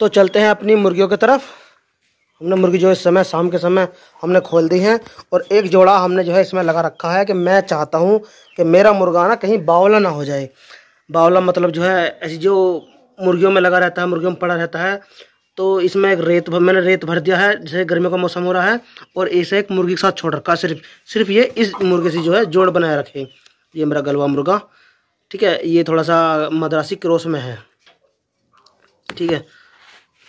तो चलते हैं अपनी मुर्गियों की तरफ हमने मुर्गी जो इस समय शाम के समय हमने खोल दी है और एक जोड़ा हमने जो है इसमें लगा रखा है कि मैं चाहता हूँ कि मेरा मुर्गा ना कहीं बावला ना हो जाए बावला मतलब जो है ऐसी जो मुर्गियों में लगा रहता है मुर्गियों में पड़ा रहता है तो इसमें एक रेत भर, मैंने रेत भर दिया है जैसे गर्मियों का मौसम हो रहा है और इसे एक मुर्गी के साथ छोड़ रखा है सिर्फ सिर्फ ये इस मुर्गे से जो है जोड़ बनाए रखे ये मेरा गलवा मुर्गा ठीक है ये थोड़ा सा मद्रासी क्रॉस में है ठीक है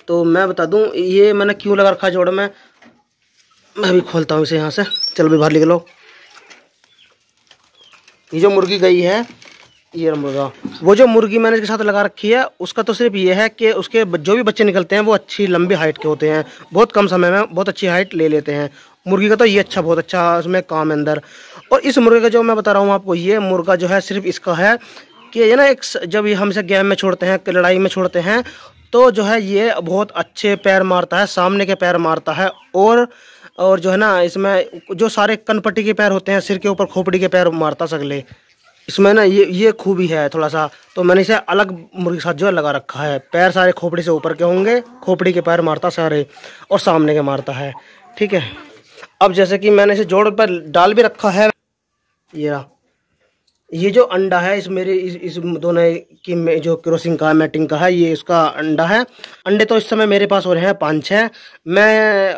तो मैं बता दूँ ये मैंने क्यों लगा रखा जोड़ में मैं भी खोलता हूँ इसे यहाँ से चलो भी बाहर निकलो ये जो मुर्गी गई है ये मुर्गा वो जो मुर्गी मैंने इसके साथ लगा रखी है उसका तो सिर्फ ये है कि उसके जो भी बच्चे निकलते हैं वो अच्छी लंबी हाइट के होते हैं बहुत कम समय में बहुत अच्छी हाइट ले लेते हैं मुर्गी का तो ये अच्छा बहुत अच्छा उसमें काम है अंदर और इस मुर्गे का जो मैं बता रहा हूँ आपको ये मुर्गा जो है सिर्फ इसका है कि ये ना एक जब ये इसे गेम में छोड़ते हैं लड़ाई में छोड़ते हैं तो जो है ये बहुत अच्छे पैर मारता है सामने के पैर मारता है और और जो है ना इसमें जो सारे कनपट्टी के पैर होते हैं सिर के ऊपर खोपड़ी के पैर मारता सगले इसमें ना ये ये खूबी है थोड़ा सा तो मैंने इसे अलग मुर्गी साथ जो है लगा रखा है पैर सारे खोपड़ी से ऊपर के होंगे खोपड़ी के पैर मारता सारे और सामने के मारता है ठीक है अब जैसे कि मैंने इसे जोड़ पर डाल भी रखा है ये रहा ये जो अंडा है इस मेरे इस, इस दोनों की जो क्रोसिंग का मैटिंग का है ये इसका अंडा है अंडे तो इस समय मेरे पास हो रहे हैं पाँच छः मैं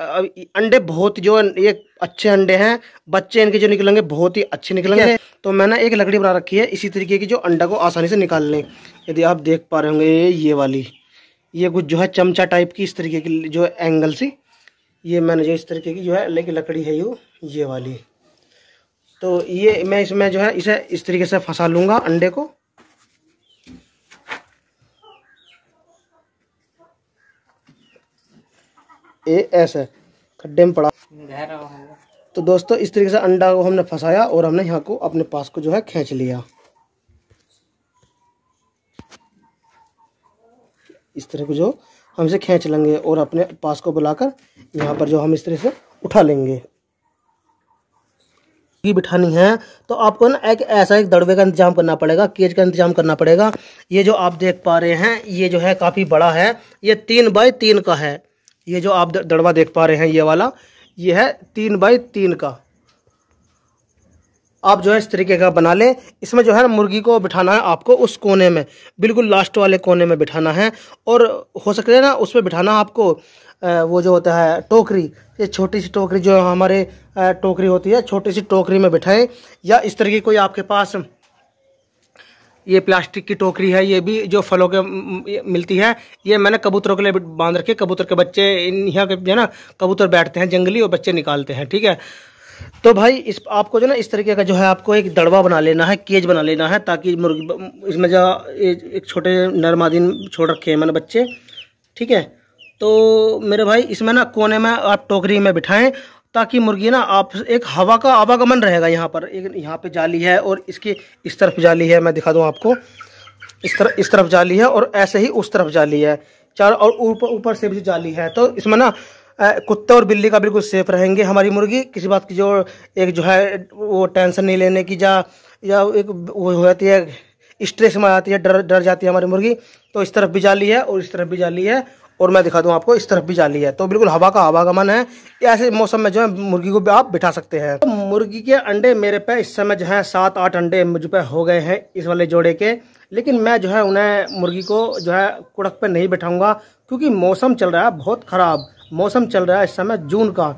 अंडे बहुत जो ये अच्छे अंडे हैं बच्चे इनके जो निकलेंगे बहुत ही अच्छे निकलेंगे तो मैंने एक लकड़ी बना रखी है इसी तरीके की जो अंडा को आसानी से निकाल लें यदि आप देख पा रहे होंगे ये वाली ये कुछ जो है चमचा टाइप की इस तरीके की जो एंगल सी ये मैंने जो इस तरीके की जो है लेकिन लकड़ी है यू ये वाली तो ये मैं इसमें जो है इसे इस तरीके से फंसा लूंगा अंडे को ये ऐसे खड्डे में पड़ा तो दोस्तों इस तरीके से अंडा को हमने फंसाया और हमने यहाँ को अपने पास को जो है खींच लिया इस तरह को जो हम इसे खींच लेंगे और अपने पास को बुलाकर यहाँ पर जो हम इस तरह से उठा लेंगे की बिठानी है तो आपको ना एक ऐसा एक दड़वे का इंतजाम करना पड़ेगा केज का इंतजाम करना पड़ेगा ये जो आप देख पा रहे हैं ये जो है काफ़ी बड़ा है ये तीन बाई तीन का है ये जो आप दड़वा देख पा रहे हैं ये वाला ये है तीन बाई तीन का आप जो है इस तरीके का बना लें इसमें जो है मुर्गी को बिठाना है आपको उस कोने में बिल्कुल लास्ट वाले कोने में बिठाना है और हो सकता है ना उसमें बिठाना आपको वो जो होता है टोकरी ये छोटी सी टोकरी जो हमारे टोकरी होती है छोटी सी टोकरी में बिठाएं या इस तरह की कोई आपके पास ये प्लास्टिक की टोकरी है ये भी जो फलों के मिलती है ये मैंने कबूतरों के लिए बांध रखे कबूतर के बच्चे इन यहाँ के जो है ना कबूतर बैठते हैं जंगली और बच्चे निकालते हैं ठीक है तो भाई इस आपको जो ना इस तरीके का जो है आपको एक दड़वा बना लेना है केज बना लेना है ताकि मुर्गी इसमें जो एक छोटे नर्मादिन छोड़ रखे हैं मैंने बच्चे ठीक है तो मेरे भाई इसमें ना कोने में आप टोकरी में बिठाएं ताकि मुर्गी ना आप एक हवा का आवागमन रहेगा यहाँ पर एक यहाँ पे जाली है और इसकी इस तरफ जाली है मैं दिखा दूँ आपको इस तरफ इस तरफ जाली है और ऐसे ही उस तरफ जाली है चार और ऊपर ऊपर से भी जाली है तो इसमें ना कुत्ते और बिल्ली का बिल्कुल सेफ रहेंगे हमारी मुर्गी किसी बात की जो एक जो है वो टेंशन नहीं लेने की जा या एक वो हो जाती है स्ट्रेस में आती है डर डर जाती है हमारी मुर्गी तो इस तरफ भी जाली है और इस तरफ भी जाली है और मैं दिखा दूँ आपको इस तरफ भी जाली है तो बिल्कुल हवा का आवागमन है ऐसे मौसम में जो है मुर्गी को भी आप बिठा सकते हैं तो मुर्गी के अंडे मेरे पे इस समय जो है सात आठ अंडे मुझ पे हो गए हैं इस वाले जोड़े के लेकिन मैं जो है उन्हें मुर्गी को जो है कुड़क पे नहीं बैठाऊंगा क्योंकि मौसम चल रहा है बहुत ख़राब मौसम चल रहा है इस समय जून का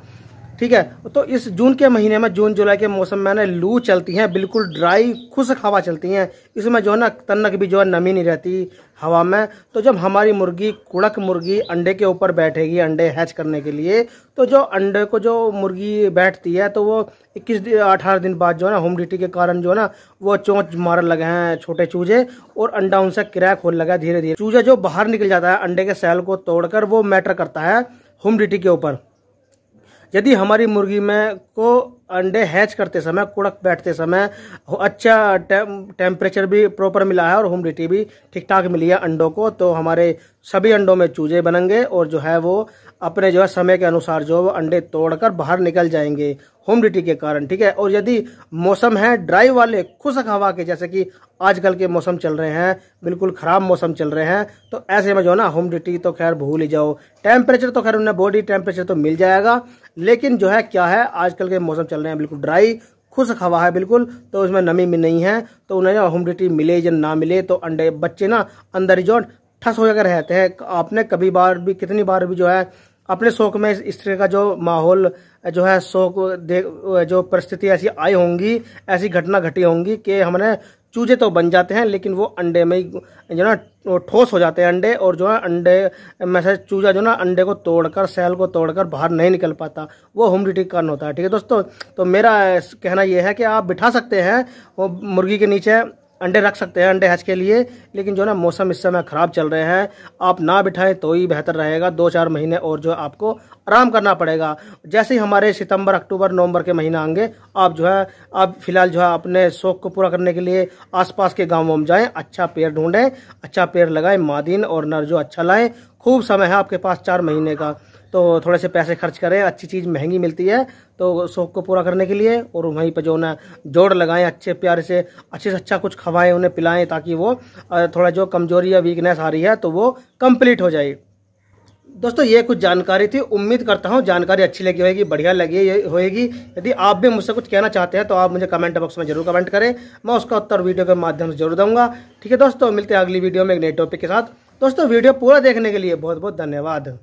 ठीक है तो इस जून के महीने में जून जुलाई के मौसम में ना लू चलती है बिल्कुल ड्राई खुश हवा चलती है इसमें जो है ना तनक भी जो है नमी नहीं रहती हवा में तो जब हमारी मुर्गी कुड़क मुर्गी अंडे के ऊपर बैठेगी अंडे हैच करने के लिए तो जो अंडे को जो मुर्गी बैठती है तो वो इक्कीस अठारह दिन बाद जो है ना ह्यूमिडिटी के कारण जो है ना वो चोंच मारने लगे हैं छोटे चूजे और अंडा उनसे क्रैक होने लगा धीरे धीरे चूजा जो बाहर निकल जाता है अंडे के सेल को तोड़कर वो मैटर करता है ह्यूमिडिटी के ऊपर यदि हमारी मुर्गी में को अंडे हैच करते समय कुड़क बैठते समय अच्छा टेम्परेचर भी प्रॉपर मिला है और ह्यूमिडिटी भी ठीक ठाक मिली है अंडों को तो हमारे सभी अंडों में चूजे बनेंगे और जो है वो अपने जो है समय के अनुसार जो अंडे तोड़कर बाहर निकल जाएंगे ह्यूमिडिटी के कारण ठीक है और यदि मौसम है ड्राई वाले खुशक हवा के जैसे कि आजकल के मौसम चल रहे हैं बिल्कुल ख़राब मौसम चल रहे हैं तो ऐसे में जो ना ह्यूमिडिटी तो खैर भूल ही जाओ टेम्परेचर तो खैर उन्हें बॉडी टेम्परेचर तो मिल जाएगा लेकिन जो है क्या है आजकल के मौसम चल रहे हैं बिल्कुल ड्राई खुश हवा है बिल्कुल तो उसमें नमी भी नहीं है तो उन्हें ह्यूमिडिटी मिले या ना मिले तो अंडे बच्चे ना अंदर ही जो ठस हो जाकर रहते हैं आपने कभी बार भी कितनी बार भी जो है अपने शोक में इस तरह का जो माहौल जो है शोक देख जो परिस्थिति ऐसी आई होंगी ऐसी घटना घटी होंगी कि हमने चूजे तो बन जाते हैं लेकिन वो अंडे में ही जो ना ठोस हो जाते हैं अंडे और जो है अंडे में से चूजा जो ना अंडे को तोड़कर सेल को तोड़कर बाहर नहीं निकल पाता वो ह्यूमिडिटी कारण होता है ठीक है दोस्तों तो मेरा कहना यह है कि आप बिठा सकते हैं वो मुर्गी के नीचे अंडे रख सकते हैं अंडे हज के लिए लेकिन जो ना मौसम इस समय ख़राब चल रहे हैं आप ना बिठाएं तो ही बेहतर रहेगा दो चार महीने और जो आपको आराम करना पड़ेगा जैसे ही हमारे सितंबर अक्टूबर नवंबर के महीने आएंगे आप जो है आप फिलहाल जो है अपने शौक को पूरा करने के लिए आसपास के गाँव में जाए अच्छा पेड़ ढूंढें अच्छा पेड़ लगाएं मादिन और नर जो अच्छा लाए खूब समय है आपके पास चार महीने का तो थोड़े से पैसे खर्च करें अच्छी चीज़ महंगी मिलती है तो शौक को पूरा करने के लिए और वहीं पर जो ना जोड़ लगाएं अच्छे प्यार से अच्छे से अच्छा कुछ खवाएं उन्हें पिलाएं ताकि वो थोड़ा जो कमजोरी या वीकनेस आ रही है तो वो कंप्लीट हो जाए दोस्तों ये कुछ जानकारी थी उम्मीद करता हूँ जानकारी अच्छी लगी होगी बढ़िया लगी होगी यदि आप भी मुझसे कुछ कहना चाहते हैं तो आप मुझे कमेंट बॉक्स में जरूर कमेंट करें मैं उसका उत्तर वीडियो के माध्यम से जरूर दूंगा ठीक है दोस्तों मिलते हैं अगली वीडियो में एक नए टॉपिक के साथ दोस्तों वीडियो पूरा देखने के लिए बहुत बहुत धन्यवाद